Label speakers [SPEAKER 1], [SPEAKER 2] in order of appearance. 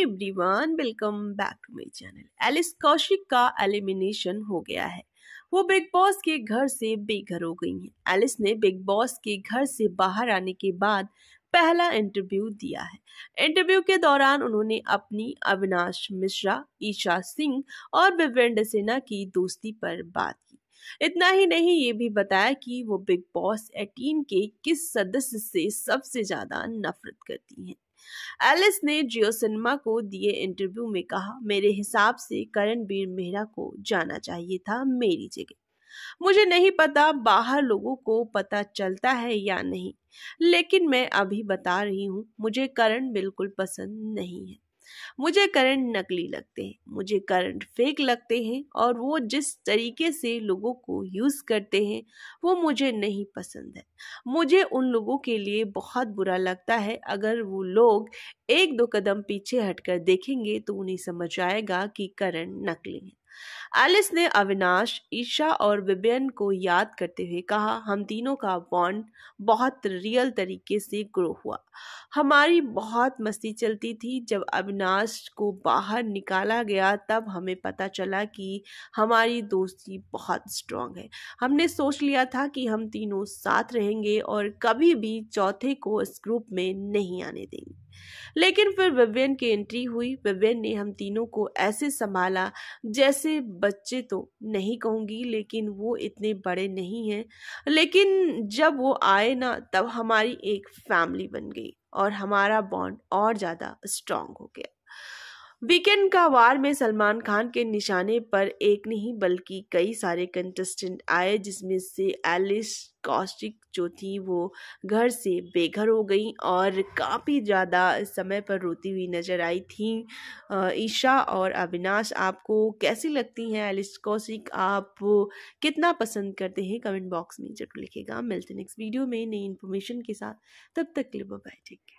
[SPEAKER 1] everyone welcome back to my channel Alice Kaushik का elimination हो गया है वो बिग बॉस के घर से बेघर हो गई हैं एलिस ने बिग बॉस के घर से बाहर आने के बाद पहला इंटरव्यू दिया है इंटरव्यू के दौरान उन्होंने अपनी अविनाश मिश्रा ईशा सिंह और विवेंद्र सिन्हा की दोस्ती पर बात की इतना ही नहीं ये भी बताया कि वो बिग बॉस 18 के किस सदस्य से सबसे ज्यादा नफरत करती हैं एलिस ने जियो सिनेमा को दिए इंटरव्यू में कहा मेरे हिसाब से करणबीर मेहरा को जाना चाहिए था मेरी जगह मुझे नहीं पता बाहर लोगों को पता चलता है या नहीं लेकिन मैं अभी बता रही हूँ मुझे करंट बिल्कुल पसंद नहीं है मुझे करंट नकली लगते हैं मुझे करंट फेक लगते हैं और वो जिस तरीके से लोगों को यूज़ करते हैं वो मुझे नहीं पसंद है मुझे उन लोगों के लिए बहुत बुरा लगता है अगर वो लोग एक दो कदम पीछे हटकर देखेंगे तो उन्हें समझ आएगा कि करंट नकली है एलिस ने अविनाश ईशा और विबियन को याद करते हुए कहा हम तीनों का बॉन्ड बहुत रियल तरीके से ग्रो हुआ हमारी बहुत मस्ती चलती थी जब अविनाश को बाहर निकाला गया तब हमें पता चला कि हमारी दोस्ती बहुत स्ट्रांग है हमने सोच लिया था कि हम तीनों साथ रहेंगे और कभी भी चौथे को इस ग्रुप में नहीं आने देंगे लेकिन फिर विवेन की एंट्री हुई विवेन ने हम तीनों को ऐसे संभाला जैसे वैसे बच्चे तो नहीं कहूँगी लेकिन वो इतने बड़े नहीं हैं लेकिन जब वो आए ना तब हमारी एक फैमिली बन गई और हमारा बॉन्ड और ज़्यादा स्ट्रांग हो गया वीकेंड का वार में सलमान खान के निशाने पर एक नहीं बल्कि कई सारे कंटेस्टेंट आए जिसमें से एलिस कौशिक जो थी वो घर से बेघर हो गई और काफ़ी ज़्यादा समय पर रोती हुई नज़र आई थी ईशा और अविनाश आपको कैसी लगती हैं एलिस कौशिक आप कितना पसंद करते हैं कमेंट बॉक्स में जरूर लिखेगा मिलते नेक्स्ट वीडियो में नई इन्फॉर्मेशन के साथ तब तक के लिए बाय टेक